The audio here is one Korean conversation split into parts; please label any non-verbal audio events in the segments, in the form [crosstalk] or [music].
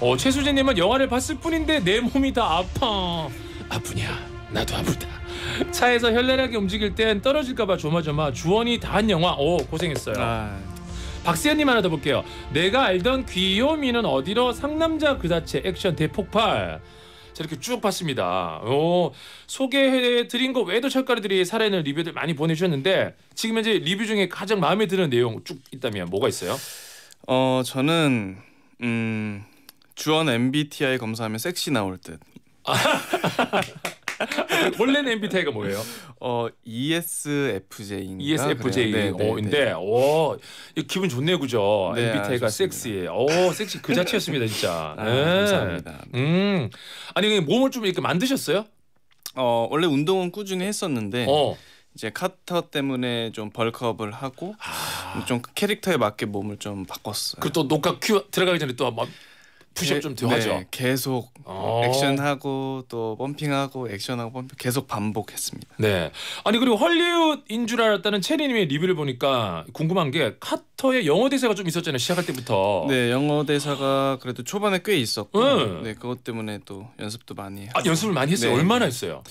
어, 최수진님은 영화를 봤을 뿐인데 내 몸이 다 아파. 아프냐? 나도 아프다. 차에서 현란하게 움직일 땐 떨어질까봐 조마조마. 주원이 다한 영화. 오 고생했어요. 아... 박세현님 하나 더 볼게요. 내가 알던 귀요미는 어디로 상남자 그 자체 액션 대폭발. 이렇게 쭉 봤습니다. 오, 소개해드린 거 외에도 철가루들이 살아있는 리뷰들 많이 보내주셨는데 지금 현재 리뷰 중에 가장 마음에 드는 내용 쭉 있다면 뭐가 있어요? 어 저는 음 주원 MBTI 검사하면 섹시 나올 듯. 원래는 [laughs] MBTI가 뭐예요? 어 ESFJ인가? ESFJ인데, 네, 네, 어, 네. 오 어, 기분 좋네요, 그죠? 네, MBTI가 아, 섹시. 오 어, 섹시 그 자체였습니다, 진짜. [laughs] 아, 네. 감사합니다. 음, 아니 몸을 좀 이렇게 만드셨어요? 어 원래 운동은 꾸준히 했었는데. 어. 이제 카터 때문에 좀 벌크업을 하고 아... 좀 캐릭터에 맞게 몸을 좀 바꿨어요. 그 또 녹화 큐 들어가기 전에 또막 푸시업 네, 좀 들어가죠. 네, 계속 어. 액션하고 또 펌핑하고 액션하고 펌핑 계속 반복했습니다. 네. 아니 그리고 헐리우드인 줄 알았다는 체리님의 리뷰를 보니까 궁금한 게 카터의 영어 대사가 좀 있었잖아요. 시작할 때부터. 네, 영어 대사가 그래도 초반에 꽤 있었고, 네, 그것 때문에 또 연습도 많이. 아, 연습을 많이 했어요. 네. 얼마나 했어요?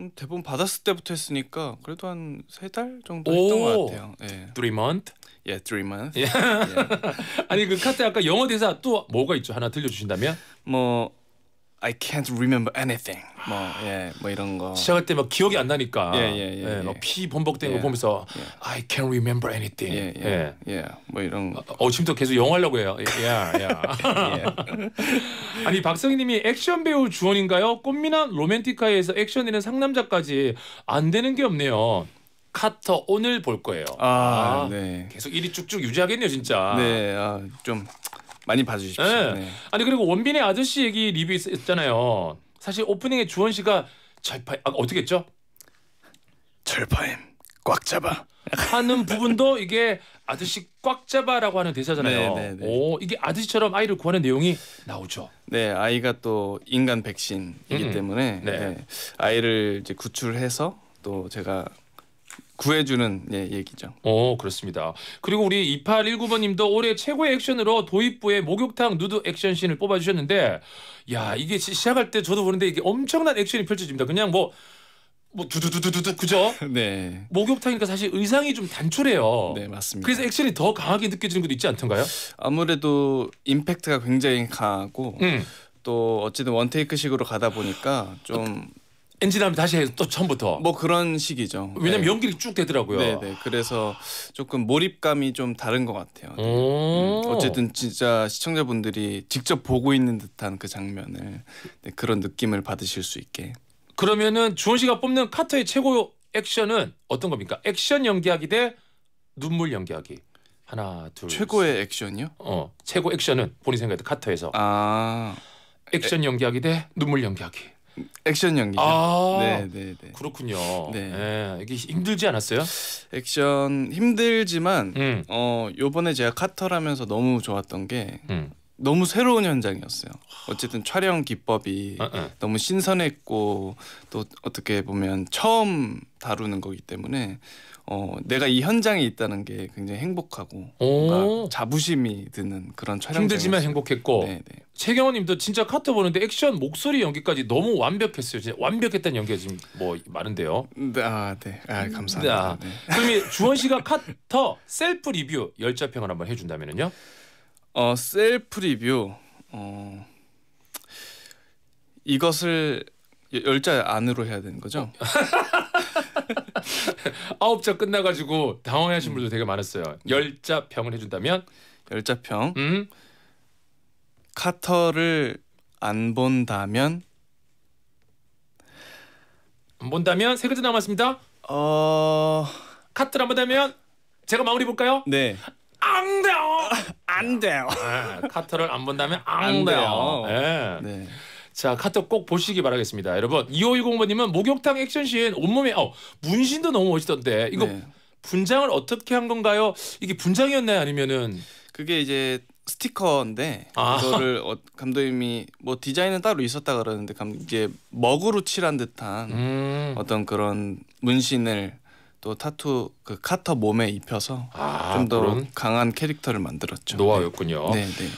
음, 대본 받았을 때부터 했으니까 그래도 한세달 정도 했던 것 같아요. 예. Three month. 예, three month. 예. 예. [laughs] 아니 그 카트 아까 영어 대사 또 뭐가 있죠? 하나 들려주신다면? 뭐 I can't remember anything. 뭐, 예, 뭐 이런 거. 시작할 때 막 기억이 안 나니까. 예, 예, 예. 예 막피 범벅된 예, 거 예, 보면서 예. I can't remember anything. 예, 예, 예. 예. 뭐 이런. 거. 어, 어 지금부터 계속 영어 하려고 해요. 예, [laughs] 예. 아니 박성희님이 액션 배우 주원인가요? 꽃미남 로맨티카에서 액션이는 상남자까지 안 되는 게 없네요. 카터 오늘 볼 거예요. 아, 아 네. 계속 일이 쭉쭉 유지하겠네요, 진짜. 네, 아, 좀 많이 봐주십시오. 네. 네. 아니 그리고 원빈의 아저씨 얘기 리뷰했잖아요. 사실 오프닝에 주원 씨가 절파 아, 어떻게 했죠? 절파임 꽉 잡아. 하는 부분도 이게 아저씨 꽉 잡아라고 하는 대사잖아요. 네, 네, 네. 오 이게 아저씨처럼 아이를 구하는 내용이 나오죠. 네 아이가 또 인간 백신이기 음, 음. 때문에 네. 네, 아이를 이제 구출해서 또 제가 구해주는 예, 얘기죠. 오 어, 그렇습니다. 그리고 우리 2819번님도 올해 최고의 액션으로 도입부의 목욕탕 누드 액션씬을 뽑아주셨는데 야 이게 시작할 때 저도 보는데 이게 엄청난 액션이 펼쳐집니다. 그냥 뭐 뭐 두두두두두 그죠? [laughs] 네. 목욕탕이니까 사실 의상이 좀 단촐해요. 네 맞습니다. 그래서 액션이 더 강하게 느껴지는 것도 있지 않던가요? 아무래도 임팩트가 굉장히 강하고 음. 또 어쨌든 원테이크식으로 가다 보니까 좀 어, 엔진하면 다시 해서 또 처음부터. 뭐 그런 식이죠. 왜냐면 네. 연결이 쭉 되더라고요. 네네. 네. 그래서 조금 몰입감이 좀 다른 것 같아요. 네. 음. 음, 어쨌든 진짜 시청자분들이 직접 보고 있는 듯한 그 장면을 네, 그런 느낌을 받으실 수 있게. 그러면은 주원 씨가 뽑는 카터의 최고 액션은 어떤 겁니까? 액션 연기하기 대 눈물 연기하기. 하나 둘. 최고의 셋. 액션이요? 어 최고 액션은 본인 생각에 카터에서. 아 액션 에... 연기하기 대 눈물 연기하기. 액션 연기죠. 아 네, 네, 네. 그렇군요. 네. 네. 이게 힘들지 않았어요? 액션 힘들지만 음. 어 요번에 제가 카터라면서 너무 좋았던 게 음. 너무 새로운 현장이었어요. 어쨌든 촬영 기법이 아, 아. 너무 신선했고 또 어떻게 보면 처음 다루는 거기 때문에 어, 내가 이 현장에 있다는 게 굉장히 행복하고 뭔가 자부심이 드는 그런 촬영 힘들지만 행복했고 네네. 최경호님도 진짜 카트 보는데 액션 목소리 연기까지 너무 완벽했어요. 진짜 완벽했다는 연기가 지금 뭐 많은데요. 네, 아 네, 아, 감사합니다. 아. 네. 네. 그러 주원 씨가 카터 셀프 리뷰 열자평을 한번 해준다면요. 은 어, 셀프 리뷰 어, 이것을 열자 안으로 해야 되는 거죠? [laughs] 아홉 자 끝나가지고 당황하신 분들 되게 많았어요. 네. 열자 평을 해준다면 열자 평 음? 카터를 안 본다면 안 본다면 세 글자 남았습니다. 어 카트를 안 본다면 제가 마무리 볼까요? 네. 안돼요. [laughs] 안 돼요. 네, 예, 카터를안 본다면 안, 안 돼요. 돼요. 네. 네. 자 카톡 꼭 보시기 바라겠습니다. 여러분 2510번님은 목욕탕 액션씬 온몸에 어 문신도 너무 멋있던데 이거 네. 분장을 어떻게 한 건가요? 이게 분장이었나요 아니면은 그게 이제 스티커인데 아. 그거를 어, 감독님이 뭐 디자인은 따로 있었다 그러는데 감 이게 먹으로 칠한 듯한 음. 어떤 그런 문신을 또 타투 그 카터 몸에 입혀서 아, 좀더 강한 캐릭터를 만들었죠. 노하였군요. 네, 네.